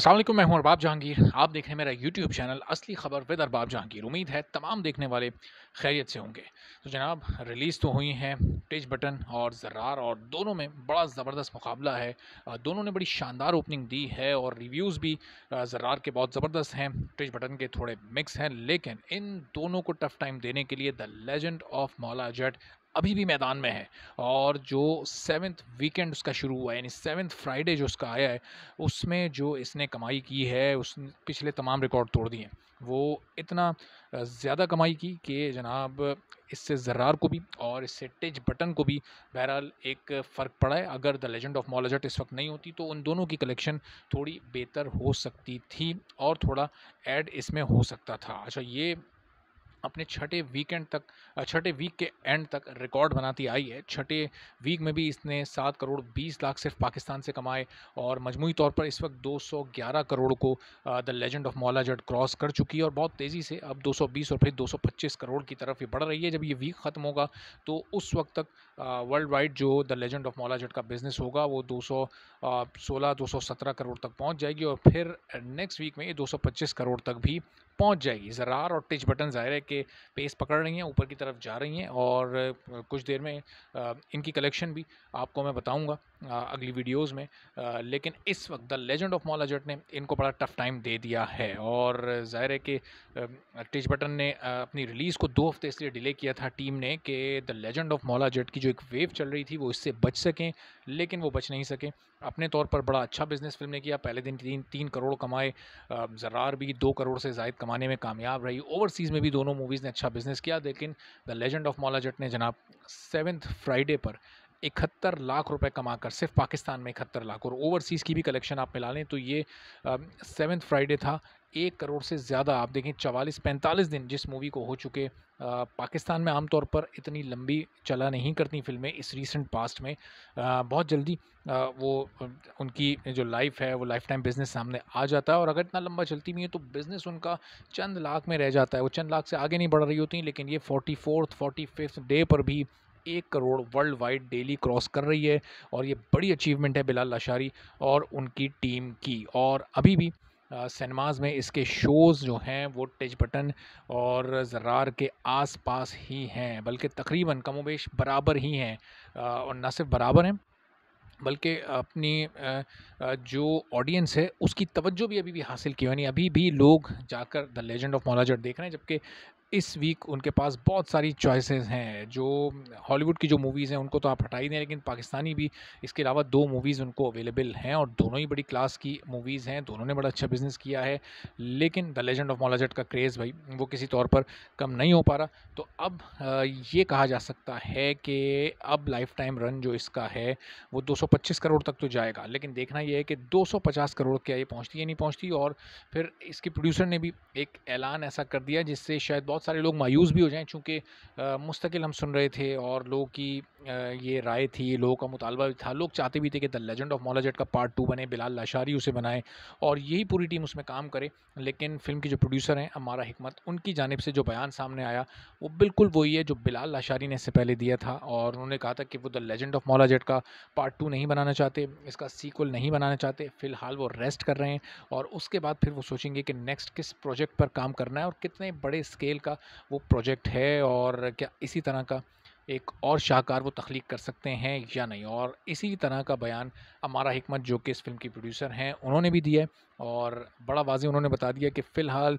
असल मैं हूं अरबाब जहांगीर आप देख रहे हैं मेरा यूट्यूब चैनल असली ख़बर विद अरबाब जहांगीर उम्मीद है तमाम देखने वाले खैरियत से होंगे तो जनाब रिलीज़ तो हुई हैं टिच बटन और जर्रार और दोनों में बड़ा ज़बरदस्त मुकाबला है दोनों ने बड़ी शानदार ओपनिंग दी है और रिव्यूज़ भी जर्रार के बहुत ज़बरदस्त हैं टिच बटन के थोड़े मिक्स हैं लेकिन इन दोनों को टफ़ टाइम देने के लिए द लेजेंड ऑफ मौला जट अभी भी मैदान में है और जो सेवन्थ वीकेंड उसका शुरू हुआ है यानी सेवन्थ फ्राइडे जो उसका आया है उसमें जो इसने कमाई की है उस पिछले तमाम रिकॉर्ड तोड़ दिए वो इतना ज़्यादा कमाई की कि जनाब इससे जर्रार को भी और इससे टिच बटन को भी बहरहाल एक फ़र्क पड़ा है अगर द लेजेंड ऑफ मॉलोजट इस वक्त नहीं होती तो उन दोनों की कलेक्शन थोड़ी बेहतर हो सकती थी और थोड़ा ऐड इसमें हो सकता था अच्छा ये अपने छठे वीकेंड तक छठे वीक के एंड तक रिकॉर्ड बनाती आई है छठे वीक में भी इसने सात करोड़ बीस लाख सिर्फ पाकिस्तान से कमाए और मजमू तौर पर इस वक्त दो सौ ग्यारह करोड़ को the legend of Maula Jatt cross कर चुकी है और बहुत तेज़ी से अब दो सौ बीस और फिर दो सौ पच्चीस करोड़ की तरफ ये बढ़ रही है जब ये वीक ख़त्म होगा तो उस वक्त तक वर्ल्ड वाइड जो the legend of Maula Jatt का बिज़नेस होगा वो दो दो सौ सोलह सौ सत्रह करोड़ तक पहुँच जाएगी और फिर नेक्स्ट वीक में ये दो सौ पच्चीस करोड़ तक भी पहुंच जाएगी ज़रार और टिच बटन ज़ाहिर है कि पेस पकड़ रही हैं ऊपर की तरफ जा रही हैं और कुछ देर में इनकी कलेक्शन भी आपको मैं बताऊंगा अगली वीडियोस में लेकिन इस वक्त द लेजेंड ऑफ मौला जट ने इनको बड़ा टफ टाइम दे दिया है और ज़ाहिर है कि टिच बटन ने अपनी रिलीज़ को दो हफ्ते इसलिए डिले किया था टीम ने कि द लेजेंड ऑफ मौला जट की जो एक वेव चल रही थी वो इससे बच सकें लेकिन वो बच नहीं सकें अपने तौर पर बड़ा अच्छा बिज़नेस फिल्म ने किया पहले दिन तीन तीन करोड़ कमाए ज़रार भी दो करोड़ से ज़ायद कमाने में कामयाब रही ओवरसीज़ में भी दोनों मूवीज़ ने अच्छा बिजनेस किया लेकिन द लेजेंड ऑफ मौला जट ने जनाब सेवन्थ फ्राइडे पर इकहत्तर लाख रुपए कमाकर सिर्फ पाकिस्तान में इकहत्तर लाख और ओवरसीज़ की भी कलेक्शन आप मिला लें तो ये सेवन्थ फ्राइडे था एक करोड़ से ज़्यादा आप देखें चवालीस पैंतालीस दिन जिस मूवी को हो चुके आ, पाकिस्तान में आमतौर पर इतनी लंबी चला नहीं करती फिल्में इस रीसेंट पास्ट में आ, बहुत जल्दी आ, वो उनकी जो लाइफ है वो लाइफ टाइम बिज़नेस सामने आ जाता है और अगर इतना लंबा चलती भी है तो बिज़नेस उनका चंद लाख में रह जाता है वो चंद लाख से आगे नहीं बढ़ रही होती लेकिन ये forty fourth forty fifth day पर भी एक crore world wide daily cross कर रही है और ये बड़ी अचीवमेंट है बिलाल लाशारी और उनकी टीम की और अभी भी सिनेमाज़ में इसके शोज़ जो हैं वो टिज बटन और जरार के आसपास ही हैं बल्कि तकरीबन कमोबेश बराबर ही हैं और ना सिर्फ बराबर हैं बल्कि अपनी जो ऑडियंस है उसकी तवज्जो भी अभी भी हासिल की यानी अभी भी लोग जाकर द लेजेंड ऑफ मौलाजट देख रहे हैं जबकि इस वीक उनके पास बहुत सारी चॉइसेस हैं जो हॉलीवुड की जो मूवीज़ हैं उनको तो आप हटा ही दें लेकिन पाकिस्तानी भी इसके अलावा दो मूवीज़ उनको अवेलेबल हैं और दोनों ही बड़ी क्लास की मूवीज़ हैं दोनों ने बड़ा अच्छा बिज़नेस किया है लेकिन द लेजेंड ऑफ मॉलाजट का क्रेज़ भाई वो किसी तौर पर कम नहीं हो पा रहा तो अब ये कहा जा सकता है कि अब लाइफ टाइम रन जो इसका है वो दो करोड़ तक तो जाएगा लेकिन देखना यह है कि दो करोड़ क्या ये पहुँचती है नहीं पहुँचती और फिर इसके प्रोड्यूसर ने भी एक ऐलान ऐसा कर दिया जिससे शायद बहुत सारे लोग मायूस भी हो जाएँ चूँकि मुस्तकिल हम सुन रहे थे और लोगों की ये राय थी लोगों का मुतालबा भी था लोग चाहते भी थे कि द लेजेंड ऑफ मोलाजेट का पार्ट टू बने बिलाल लाशारी उसे बनाए और यही पूरी टीम उसमें काम करे लेकिन फिल्म की जो प्रोड्यूसर हैं अमारा हमत उनकी जानब से जो बयान सामने आया वो बिल्कुल वही है जो बिलाल लाशारी ने इससे पहले दिया था और उन्होंने कहा था कि वो द लेजेंड ऑफ मोलाजेट का पार्ट टू नहीं बनाना चाहते इसका सीक्वल नहीं बनाना चाहते फ़िलहाल वो रेस्ट कर रहे हैं और उसके बाद फिर वो सोचेंगे कि नेक्स्ट किस प्रोजेक्ट पर काम करना है और कितने बड़े स्केल का वो प्रोजेक्ट है और क्या इसी तरह का एक और शाहकार वो तख्लीक कर सकते हैं या नहीं और इसी तरह का बयान अमारा हमत जो कि इस फिल्म की प्रोड्यूसर हैं उन्होंने भी दिया है और बड़ा वाजी उन्होंने बता दिया कि फ़िलहाल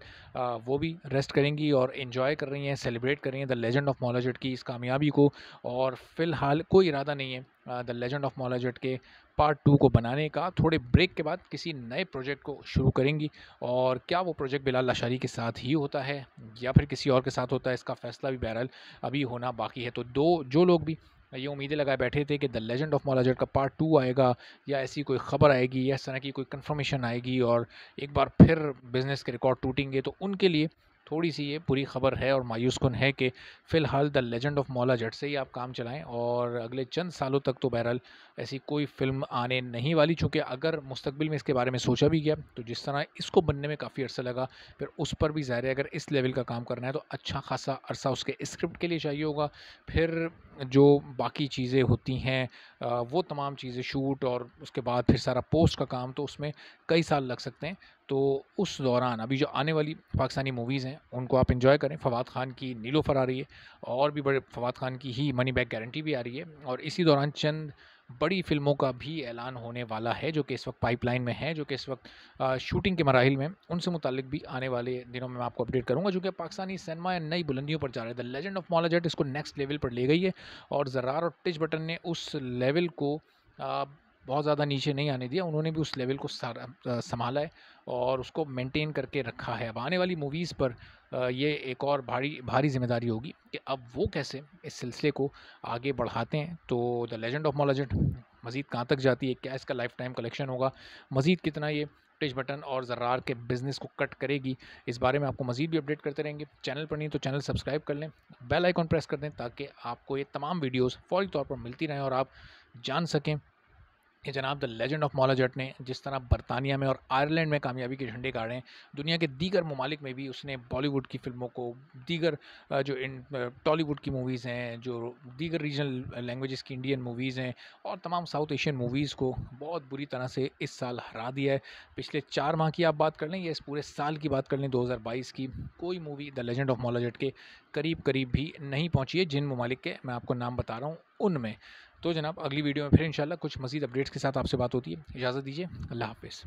वो भी रेस्ट करेंगी और इन्जॉय कर रही हैं सेलिब्रेट कर रही हैं द लेजेंड ऑफ मौला जट की इस कामयाबी को और फ़िलहाल कोई इरादा नहीं है द लेजेंड ऑफ मौला जट के पार्ट टू को बनाने का थोड़े ब्रेक के बाद किसी नए प्रोजेक्ट को शुरू करेंगी और क्या वो प्रोजेक्ट बिलाल लाशारी के साथ ही होता है या फिर किसी और के साथ होता है इसका फ़ैसला भी बहरहाल अभी होना बाकी है तो दो जो लोग भी ये उम्मीदें लगाए बैठे थे कि द लेजेंड ऑफ मौलाजट का पार्ट टू आएगा या ऐसी कोई ख़बर आएगी या इस तरह की कोई कन्फर्मेशन आएगी और एक बार फिर बिज़नेस के रिकॉर्ड टूटेंगे तो उनके लिए थोड़ी सी ये पूरी खबर है और मायूस कन है कि फ़िलहाल द लेजेंड ऑफ मौला जट से ही आप काम चलाएं और अगले चंद सालों तक तो बहरहाल ऐसी कोई फिल्म आने नहीं वाली चूँकि अगर मुस्तबिल में इसके बारे में सोचा भी गया तो जिस तरह इसको बनने में काफ़ी अर्सा लगा फिर उस पर भी ज़ाहिर अगर इस लेवल का काम करना है तो अच्छा खासा अरसा उसके स्क्रिप्ट के लिए चाहिए होगा फिर जो बाकी चीज़ें होती हैं वो तमाम चीज़ें शूट और उसके बाद फिर सारा पोस्ट का काम तो उसमें कई साल लग सकते हैं तो उस दौरान अभी जो आने वाली पाकिस्तानी मूवीज़ हैं उनको आप इन्जॉय करें फवाद ख़ान की नीलो फर आ रही है और भी बड़े फवाद ख़ान की ही मनी बैक गारंटी भी आ रही है और इसी दौरान चंद बड़ी फिल्मों का भी ऐलान होने वाला है जो कि इस वक्त पाइपलाइन में है जो कि इस वक्त शूटिंग के मराहल में उनसे मुतालिक भी आने वाले दिनों में मैं आपको अपडेट करूँगा जो कि पाकिस्तानी सिनेमा नई बुलंदियों पर जा रहे द लेजेंड ऑफ मॉलाजेट इसको नेक्स्ट लेवल पर ले गई है और जरार और टिच बटन ने उस लेवल को बहुत ज़्यादा नीचे नहीं आने दिया उन्होंने भी उस लेवल को संभाला है और उसको मेंटेन करके रखा है अब आने वाली मूवीज़ पर ये एक और भारी भारी जिम्मेदारी होगी कि अब वो कैसे इस सिलसिले को आगे बढ़ाते हैं तो द लेजेंड ऑफ मॉलेजेंड मज़ीद कहाँ तक जाती है क्या इसका लाइफ टाइम कलेक्शन होगा मज़ीद कितना ये टिच बटन और जर्रार के बिज़नेस को कट करेगी इस बारे में आपको मज़ीद भी अपडेट करते रहेंगे चैनल पर नहीं तो चैनल सब्सक्राइब कर लें बेल आइकॉन प्रेस कर दें ताकि आपको ये तमाम वीडियोस फौरी तौर पर मिलती रहें और आप जान सकें ये जनाब द लेजेंड ऑफ मौला जट ने जिस तरह बरतानिया में और आयरलैंड में कामयाबी के झंडे गाड़े दुनिया के दीगर ममालिक में भी उसने बॉलीवुड की फिल्मों को दीगर जो टॉलीवुड की मूवीज़ हैं जो दीगर रीजनल लैंग्वेज़ की इंडियन मूवीज़ हैं और तमाम साउथ एशियन मूवीज़ को बहुत बुरी तरह से इस साल हरा दिया है पिछले चार माह की आप बात कर लें या इस पूरे साल की बात कर लें बाईस की कोई movie the legend of Maula जट के करीब करीब भी नहीं पहुँची है जिन ममालिक के मैं आपको नाम बता रहा हूँ उनमें तो जनाब अगली वीडियो में फिर इंशाल्लाह कुछ मजीद अपडेट्स के साथ आपसे बात होती है इजाज़त दीजिए अल्लाह हाफिज़